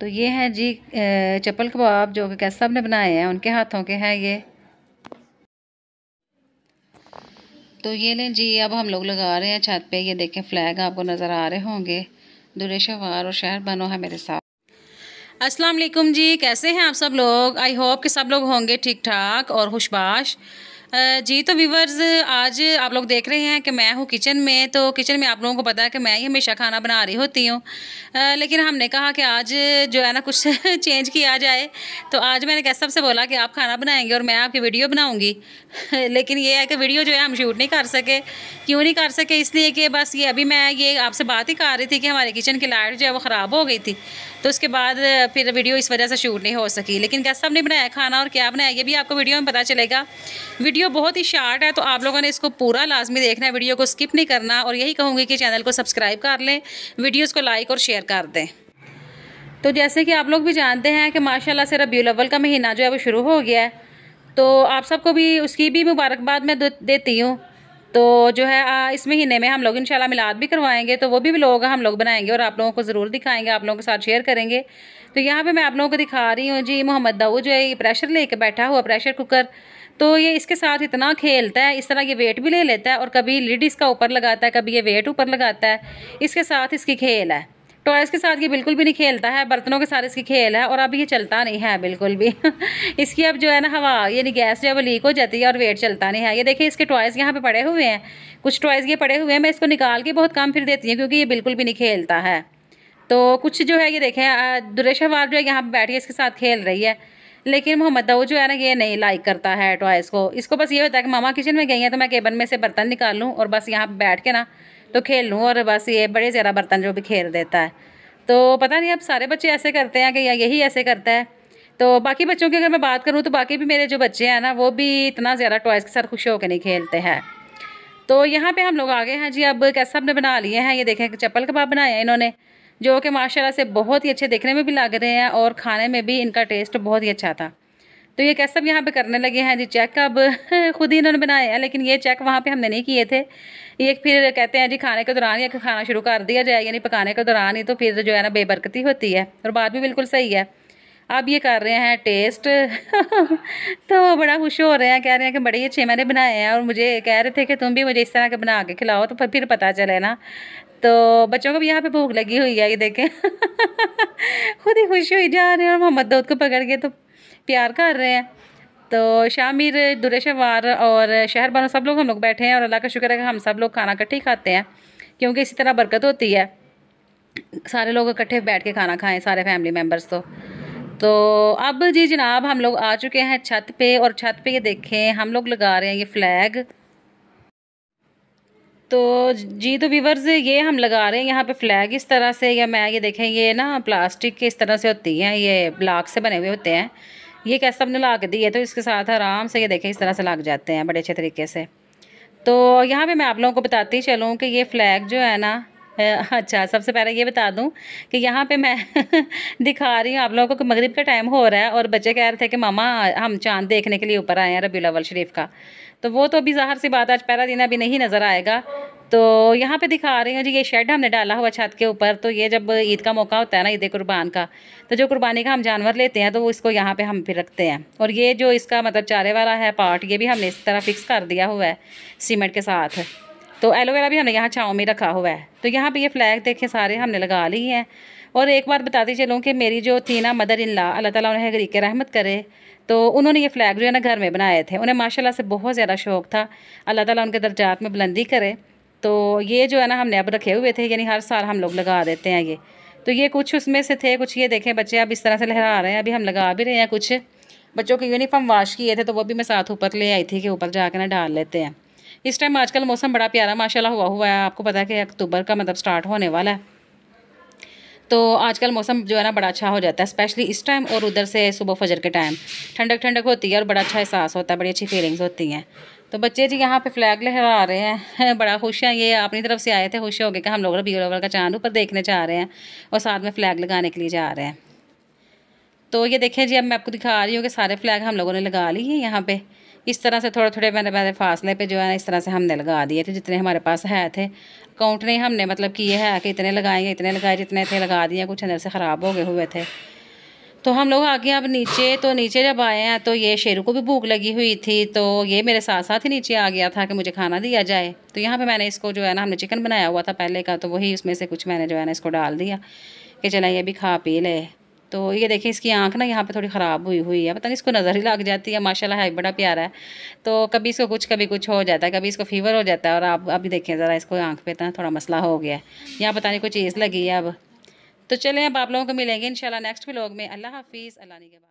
तो ये हैं जी चप्पल कबाब जो कि कैसा ने बनाए हैं उनके हाथों के हैं ये तो ये लें जी अब हम लोग लगा रहे हैं छत पे ये देखें फ्लैग आपको नज़र आ रहे होंगे दुरे शवार और शहर बनो है मेरे साथ अस्सलाम वालेकुम जी कैसे हैं आप सब लोग आई होप कि सब लोग होंगे ठीक ठाक और खुशबाश जी तो व्यूवर्स आज आप लोग देख रहे हैं कि मैं हूँ किचन में तो किचन में आप लोगों को पता है कि मैं ही हमेशा खाना बना रही होती हूँ लेकिन हमने कहा कि आज जो है ना कुछ चेंज किया जाए तो आज मैंने कैसे सबसे बोला कि आप खाना बनाएंगे और मैं आपकी वीडियो बनाऊँगी लेकिन ये है कि वीडियो जो है हम शूट नहीं कर सके क्यों नहीं कर सके इसलिए कि बस ये अभी मैं ये आपसे बात ही कर रही थी कि हमारे किचन की लाइट जो है वो ख़राब हो गई थी तो उसके बाद फिर वीडियो इस वजह से शूट नहीं हो सकी लेकिन कैसे हमने बनाया खाना और क्या बनाया ये भी आपको वीडियो में पता चलेगा वीडियो वीडियो बहुत ही शार्ट है तो आप लोगों ने इसको पूरा लाजमी देखना है वीडियो को स्किप नहीं करना और यही कहूँगी कि चैनल को सब्सक्राइब कर लें वीडियोज़ को लाइक और शेयर कर दें तो जैसे कि आप लोग भी जानते हैं कि माशाल्लाह से रबी अव्वल का महीना जो है वो शुरू हो गया है तो आप सबको भी उसकी भी मुबारकबाद मैं देती हूँ तो जो है इस महीने में हम लोग इंशाल्लाह मिलाद भी करवाएंगे तो वो भी लोग हम लोग बनाएंगे और आप लोगों को ज़रूर दिखाएंगे आप लोगों के साथ शेयर करेंगे तो यहाँ पे मैं आप लोगों को दिखा रही हूँ जी मोहम्मद दाऊ जो है ये प्रेशर लेके बैठा हुआ प्रेशर कुकर तो ये इसके साथ इतना खेलता है इस तरह ये वेट भी ले लेता है और कभी लिड इसका ऊपर लगाता है कभी ये वेट ऊपर लगाता है इसके साथ इसकी खेल है टॉयस के साथ ये बिल्कुल भी नहीं खेलता है बर्तनों के साथ इसकी खेल है और अब ये चलता नहीं है बिल्कुल भी इसकी अब जो है ना हवा यानी गैस जो है वो लीक हो जाती है और वेट चलता नहीं है ये देखिए इसके टॉयस यहाँ पर पड़े हुए हैं कुछ टॉयस ये पड़े हुए हैं मैं इसको निकाल के बहुत काम फिर देती हूँ क्योंकि ये बिल्कुल भी नहीं खेलता है तो कुछ जो है ये देखें दुरेशावार जो है यहाँ पर बैठ के इसके साथ खेल रही है लेकिन मोहम्मद दाऊ जो है ना ये नहीं लाइक करता है टॉयस को इसको बस ये होता है कि मामा किचन में गई हैं तो मैं केबन में से बर्तन निकाल लूँ और बस यहाँ बैठ के ना तो खेल लूँ और बस ये बड़े ज़्यादा बर्तन जो भी खेल देता है तो पता नहीं अब सारे बच्चे ऐसे करते हैं कि या यही ऐसे करता है तो बाकी बच्चों की अगर मैं बात करूँ तो बाकी भी मेरे जो बच्चे हैं ना वो भी इतना ज़्यादा टॉयस के साथ खुश होकर नहीं खेलते हैं तो यहाँ पर हम लोग आ गए हैं जी अब कैसा हमने बना लिए हैं ये देखें चप्पल कबाब बनाया इन्होंने जो कि माशाला से बहुत ही अच्छे देखने में भी लग रहे हैं और खाने में भी इनका टेस्ट बहुत ही अच्छा था तो ये कैसा यहाँ पे करने लगे हैं जी चेक अब खुद ही इन्होंने बनाए हैं लेकिन ये चेक वहाँ पे हमने नहीं किए थे ये फिर कहते हैं जी खाने के दौरान या खाना शुरू कर दिया जाए यानी पकाने के दौरान ही तो फिर जो है ना बेबरकती होती है और बात भी बिल्कुल सही है अब ये कर रहे हैं टेस्ट तो बड़ा खुश हो रहे हैं कह रहे हैं कि बड़े ही अच्छे मैंने बनाए हैं और मुझे कह रहे थे कि तुम भी मुझे इस तरह के बना के खिलाओ तो फिर पता चले ना तो बच्चों को भी यहाँ पे भूख लगी हुई है ये देखें खुद ही खुशी हुई जा रहे हैं और मोहम्मद दूध को पकड़ के तो प्यार कर रहे हैं तो शामिर दुरेशवार और शहर शहरबानो सब लोग हम लोग बैठे हैं और अल्लाह का शुक्र है कि हम सब लोग खाना इकट्ठे ही खाते हैं क्योंकि इसी तरह बरकत होती है सारे लोग इकट्ठे बैठ के खाना खाएं सारे फैमिली मेम्बर्स तो तो अब जी जनाब हम लोग आ चुके हैं छत पे और छत पे ये देखें हम लोग लगा रहे हैं ये फ्लैग तो जी तो वीवर्स ये हम लगा रहे हैं यहाँ पे फ्लैग इस तरह से या मैं ये देखें ये ना प्लास्टिक के इस तरह से होती हैं ये ब्लॉक से बने हुए होते हैं ये कैसे हमने लाग दी है तो इसके साथ आराम से ये देखें इस तरह से लाग जाते हैं बड़े अच्छे तरीके से तो यहाँ पे मैं आप लोगों को बताती चलूँ कि ये फ्लैग जो है ना अच्छा सबसे पहले ये बता दूं कि यहाँ पे मैं दिखा रही हूँ आप लोगों को कि मगरिब का टाइम हो रहा है और बच्चे कह रहे थे कि मामा हम चांद देखने के लिए ऊपर आए हैं रबी अवल शरीफ का तो वो तो अभी ज़ाहर सी बात आज पहला दिन अभी नहीं नज़र आएगा तो यहाँ पे दिखा रही हूँ जी ये शेड हमने डाला हुआ छत के ऊपर तो ये जब ईद का मौका होता है ना ईद कुर्बान का तो जो कुर्बानी का हम जानवर लेते हैं तो वो इसको यहाँ पे हम फिर रखते हैं और ये जो इसका मतलब चारे वाला है पार्ट ये भी हमने इस तरह फिक्स कर दिया हुआ है सीमेंट के साथ तो एलोवेरा भी हमने यहाँ छाँव में रखा हुआ है तो यहाँ पर ये फ्लैग देखें सारे हमने लगा लिए हैं और एक बार बताती चलूँ कि मेरी जो थी ना मदर इन ला अल्लाह ताली उन्हें गरीके रहमत करे तो उन्होंने ये फ्लैग जो है ना घर में बनाए थे उन्हें माशाला से बहुत ज़्यादा शौक़ था अल्लाह ताली उनके दर्जात में बुलंदी करे तो ये जो है ना हमने अब रखे हुए थे यानी हर साल हम लोग लगा देते हैं ये तो ये कुछ उसमें से थे कुछ ये देखें बच्चे अब इस तरह से लहरा रहे हैं अभी हम लगा भी रहे हैं कुछ बच्चों के यूनिफॉर्म वाश किए थे तो वो भी मैं साथ ऊपर ले आई थी कि ऊपर जाकर ना डाल लेते हैं इस टाइम आजकल मौसम बड़ा प्यारा माशाल्लाह हुआ हुआ है आपको पता है कि अक्टूबर का मतलब स्टार्ट होने वाला है तो आजकल मौसम जो है ना बड़ा अच्छा हो जाता है स्पेशली इस टाइम और उधर से सुबह फजर के टाइम ठंडक ठंडक होती है और बड़ा अच्छा एहसास होता है बड़ी अच्छी फीलिंग्स होती हैं तो बच्चे जी यहाँ पे फ्लैग लहरा रहे हैं बड़ा खुश हैं ये अपनी तरफ से आए थे खुश हो गए कि हम लोग रबी अवल का चांद ऊपर देखने जा रहे हैं और साथ में फ्लैग लगाने के लिए जा रहे हैं तो ये देखिए जी अब मैं आपको दिखा रही हूँ कि सारे फ्लैग हम लोगों ने लगा लिए हैं यहाँ पे इस तरह से थोड़े थोड़े मैंने मैंने फासले पे जो है ना इस तरह से हमने लगा दिए थे जितने हमारे पास है थे काउंट नहीं हमने मतलब किए है कि इतने लगाएंगे इतने लगाए जितने थे लगा दिए कुछ अंदर से ख़राब हो गए हुए थे तो हम लोग आगे अब नीचे तो नीचे जब आए हैं तो ये शेरू को भी भूख लगी हुई थी तो ये मेरे साथ साथ ही नीचे आ गया था कि मुझे खाना दिया जाए तो यहाँ पे मैंने इसको जो है ना हमने चिकन बनाया हुआ था पहले का तो वही उसमें से कुछ मैंने जो है ना इसको डाल दिया कि चला ये भी खा पी ले तो ये देखिए इसकी आंख ना यहाँ पे थोड़ी ख़राब हुई हुई है पता नहीं इसको नज़र ही लग जाती है माशाल्लाह है बड़ा प्यारा है तो कभी इसको कुछ कभी कुछ हो जाता है कभी इसको फीवर हो जाता है और आप अभी देखें ज़रा इसको आंख पे इतना थोड़ा मसला हो गया है यहाँ पता नहीं कोई चीज़ लगी है अब तो चलें अब आप लोगों को मिलेंगे इन नेक्स्ट व्लॉग में अल्लाह हाफिज़ अल्लाह ने